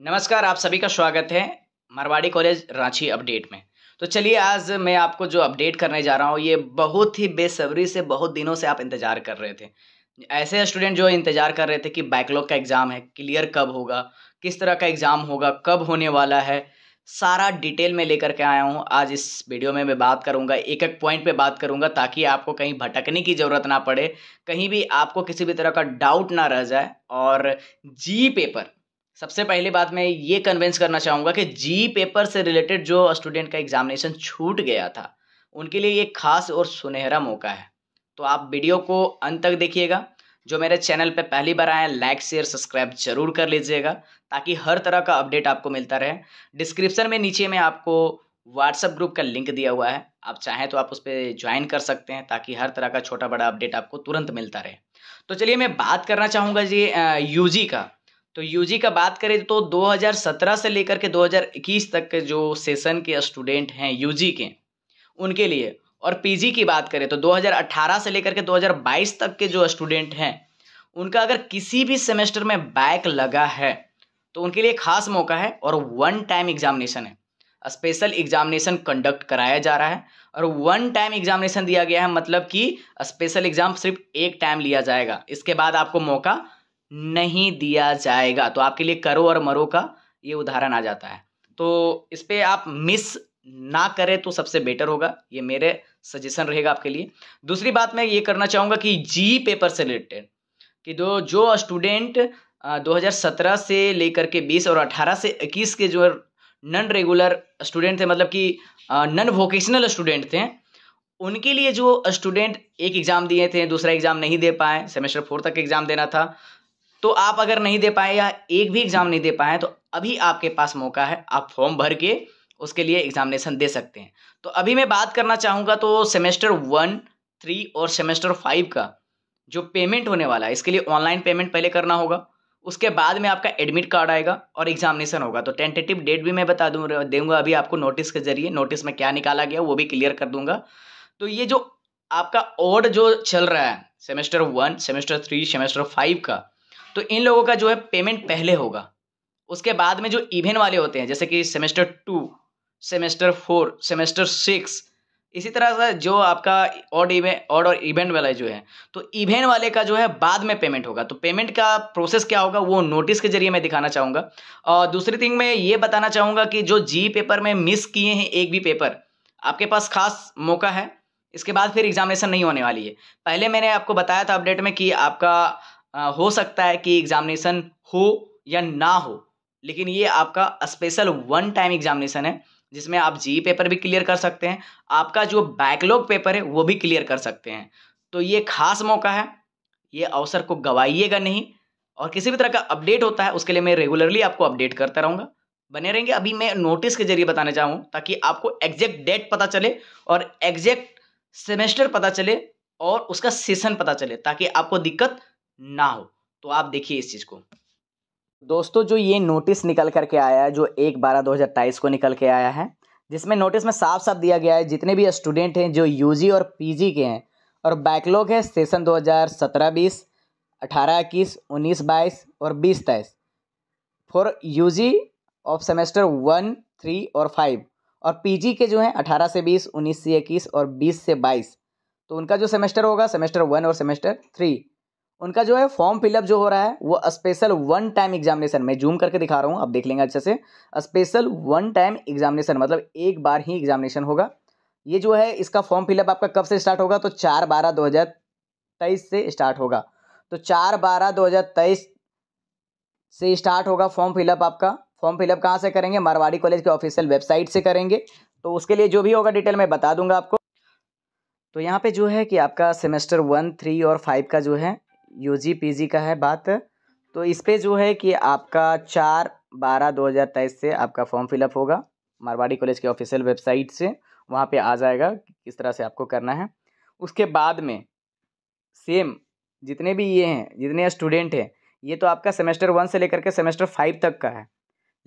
नमस्कार आप सभी का स्वागत है मारवाड़ी कॉलेज रांची अपडेट में तो चलिए आज मैं आपको जो अपडेट करने जा रहा हूँ ये बहुत ही बेसब्री से बहुत दिनों से आप इंतज़ार कर रहे थे ऐसे स्टूडेंट जो इंतज़ार कर रहे थे कि बैकलॉग का एग्ज़ाम है क्लियर कब होगा किस तरह का एग्ज़ाम होगा कब होने वाला है सारा डिटेल में लेकर के आया हूँ आज इस वीडियो में मैं बात करूँगा एक एक पॉइंट पे बात करूँगा ताकि आपको कहीं भटकने की ज़रूरत ना पड़े कहीं भी आपको किसी भी तरह का डाउट ना रह जाए और जी पेपर सबसे पहली बात मैं ये कन्विंस करना चाहूँगा कि जी पेपर से रिलेटेड जो स्टूडेंट का एग्जामिनेशन छूट गया था उनके लिए ये खास और सुनहरा मौका है तो आप वीडियो को अंत तक देखिएगा जो मेरे चैनल पे पहली बार आए लाइक शेयर सब्सक्राइब जरूर कर लीजिएगा ताकि हर तरह का अपडेट आपको मिलता रहे डिस्क्रिप्शन में नीचे में आपको व्हाट्सएप ग्रुप का लिंक दिया हुआ है आप चाहें तो आप उस पर ज्वाइन कर सकते हैं ताकि हर तरह का छोटा बड़ा अपडेट आपको तुरंत मिलता रहे तो चलिए मैं बात करना चाहूँगा जी यू का तो यूजी का बात करें तो 2017 से लेकर के 2021 तक के जो सेशन के स्टूडेंट हैं यूजी के उनके लिए और पीजी की बात करें तो 2018 से लेकर के 2022 तक के जो स्टूडेंट हैं उनका अगर किसी भी सेमेस्टर में बैक लगा है तो उनके लिए खास मौका है और वन टाइम एग्जामिनेशन है स्पेशल एग्जामिनेशन कंडक्ट कराया जा रहा है और वन टाइम एग्जामिनेशन दिया गया है मतलब कि स्पेशल एग्जाम सिर्फ एक टाइम लिया जाएगा इसके बाद आपको मौका नहीं दिया जाएगा तो आपके लिए करो और मरो का ये उदाहरण आ जाता है तो इस पर आप मिस ना करें तो सबसे बेटर होगा ये मेरे सजेशन रहेगा आपके लिए दूसरी बात मैं ये करना चाहूँगा कि जी पेपर से रिलेटेड कि जो जो स्टूडेंट 2017 से लेकर के 20 और 18 से 21 के जो नॉन रेगुलर स्टूडेंट थे मतलब कि नॉन वोकेशनल स्टूडेंट थे उनके लिए जो स्टूडेंट एक एग्ज़ाम दिए थे दूसरा एग्ज़ाम नहीं दे पाए सेमेस्टर फोर तक एग्ज़ाम देना था तो आप अगर नहीं दे पाए या एक भी एग्ज़ाम नहीं दे पाए तो अभी आपके पास मौका है आप फॉर्म भर के उसके लिए एग्जामिनेशन दे सकते हैं तो अभी मैं बात करना चाहूँगा तो सेमेस्टर वन थ्री और सेमेस्टर फाइव का जो पेमेंट होने वाला है इसके लिए ऑनलाइन पेमेंट पहले करना होगा उसके बाद में आपका एडमिट कार्ड आएगा और एग्जामिनेशन होगा तो टेंटेटिव डेट भी मैं बता दूँ दूंगा अभी आपको नोटिस के जरिए नोटिस में क्या निकाला गया वो भी क्लियर कर दूंगा तो ये जो आपका ऑर्ड जो चल रहा है semester one semester three semester five का तो इन लोगों का जो है पेमेंट पहले होगा उसके बाद में जो इवेंट वाले होते हैं जैसे कि semester two semester four semester six इसी तरह से जो आपका ऑड इवेंट ऑड और इवेंट वाला जो है तो इवेंट वाले का जो है बाद में पेमेंट होगा तो पेमेंट का प्रोसेस क्या होगा वो नोटिस के जरिए मैं दिखाना चाहूँगा और दूसरी थिंग मैं ये बताना चाहूँगा कि जो जी पेपर में मिस किए हैं एक भी पेपर आपके पास खास मौका है इसके बाद फिर एग्जामिनेशन नहीं होने वाली है पहले मैंने आपको बताया था अपडेट में कि आपका हो सकता है कि एग्ज़ामिनेशन हो या ना हो लेकिन ये आपका स्पेशल वन टाइम एग्जामिनेशन है जिसमें आप जी पेपर e भी क्लियर कर सकते हैं आपका जो बैकलॉग पेपर है वो भी क्लियर कर सकते हैं तो ये खास मौका है ये अवसर को गवाइएगा नहीं और किसी भी तरह का अपडेट होता है उसके लिए मैं रेगुलरली आपको अपडेट करता रहूँगा बने रहेंगे अभी मैं नोटिस के जरिए बताना चाहूँ ताकि आपको एग्जैक्ट डेट पता चले और एग्जैक्ट सेमेस्टर पता चले और उसका सेशन पता चले ताकि आपको दिक्कत नाउ हो तो आप देखिए इस चीज़ को दोस्तों जो ये नोटिस निकल करके आया है जो एक बारह दो हज़ार तेईस को निकल के आया है जिसमें नोटिस में साफ साफ दिया गया है जितने भी स्टूडेंट हैं जो यूजी और पीजी के हैं और बैकलॉग है सेशन 2017 20 18 21 19 22 और 20 तेईस for UG of semester one three और फाइव और पीजी के जो हैं 18 से 20 19 से 21 और 20 से 22 तो उनका जो सेमेस्टर होगा सेमेस्टर वन और सेमेस्टर थ्री उनका जो है फॉर्म फिलअप जो हो रहा है वो स्पेशल वन टाइम एग्जामिनेशन मैं जूम करके दिखा रहा हूँ आप देख लेंगे अच्छे से स्पेशल वन टाइम एग्जामिनेशन मतलब एक बार ही एग्जामिनेशन होगा ये जो है इसका फॉर्म फिलअप आपका कब से स्टार्ट होगा तो चार बारह दो हज़ार तेईस से स्टार्ट होगा तो चार बारह दो हज़ार तेईस से स्टार्ट होगा फॉर्म फिलअप आपका फॉर्म फिलअप कहाँ से करेंगे मारवाड़ी कॉलेज के ऑफिशियल वेबसाइट से करेंगे तो उसके लिए जो भी होगा डिटेल मैं बता दूंगा आपको तो यहाँ पे जो है कि आपका सेमेस्टर वन थ्री और फाइव का जो है यू जी पी जी का है बात तो इस पर जो है कि आपका चार बारह दो हज़ार तेईस से आपका फॉर्म फिलअप होगा मारवाड़ी कॉलेज के ऑफिशियल वेबसाइट से वहाँ पे आ जाएगा किस तरह से आपको करना है उसके बाद में सेम जितने भी ये हैं जितने स्टूडेंट हैं ये तो आपका सेमेस्टर वन से लेकर के सेमेस्टर फाइव तक का है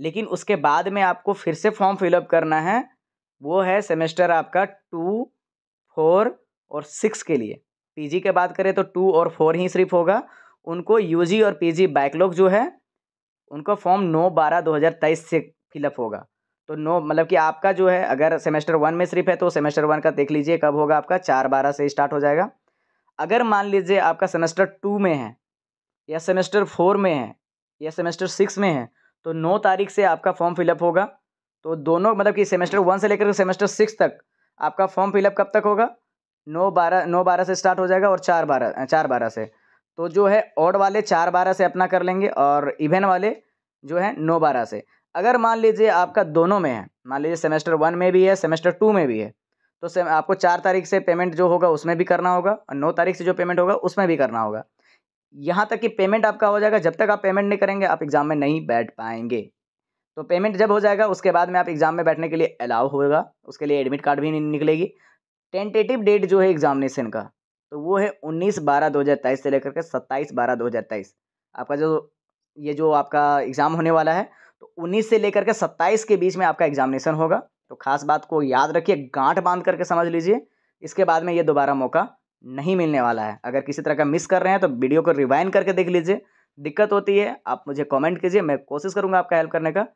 लेकिन उसके बाद में आपको फिर से फॉर्म फिलअप करना है वो है सेमेस्टर आपका टू फोर और सिक्स के लिए पीजी के बात करें तो टू और फोर ही सिर्फ होगा उनको यूजी और पीजी बैकलॉग जो है उनको फॉर्म नौ बारह दो हज़ार तेईस से फिलअप होगा तो नो मतलब कि आपका जो है अगर सेमेस्टर वन में सिर्फ है तो सेमेस्टर वन का देख लीजिए कब होगा आपका चार बारह से स्टार्ट हो जाएगा अगर मान लीजिए आपका सेमेस्टर टू में है या सेमेस्टर फोर में है या सेमेस्टर सिक्स में है तो नौ तारीख से आपका फॉर्म फिलअप होगा तो दोनों मतलब कि सेमेस्टर वन से लेकर सेमेस्टर सिक्स तक आपका फॉर्म फिलअप कब तक होगा नौ बारह नौ बारह से स्टार्ट हो जाएगा और चार बारह चार बारह से तो जो है ऑड वाले चार बारह से अपना कर लेंगे और इवेन वाले जो है नौ बारह से अगर मान लीजिए आपका दोनों में है मान लीजिए सेमेस्टर वन में भी है सेमेस्टर टू में भी है तो से आपको चार तारीख से पेमेंट जो होगा उसमें भी करना होगा और नौ तारीख से जो पेमेंट होगा उसमें भी करना होगा यहाँ तक कि पेमेंट आपका हो जाएगा जब तक आप पेमेंट नहीं करेंगे आप एग्ज़ाम में नहीं बैठ पाएंगे तो पेमेंट जब हो जाएगा उसके बाद में आप एग्ज़ाम में बैठने के लिए अलाउ होगा उसके लिए एडमिट कार्ड भी निकलेगी टेंटेटिव डेट जो है एग्जामिनेशन का तो वो है उन्नीस बारह दो हज़ार तेईस से लेकर के सत्ताईस बारह दो हज़ार तेईस आपका जो ये जो आपका एग्ज़ाम होने वाला है तो उन्नीस से लेकर के सत्ताईस के बीच में आपका एग्जामिनेशन होगा तो खास बात को याद रखिए गांठ बांध करके समझ लीजिए इसके बाद में ये दोबारा मौका नहीं मिलने वाला है अगर किसी तरह का मिस कर रहे हैं तो वीडियो को रिवाइन करके देख लीजिए दिक्कत होती है आप मुझे कमेंट कीजिए मैं कोशिश करूँगा आपका हेल्प करने का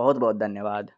बहुत बहुत धन्यवाद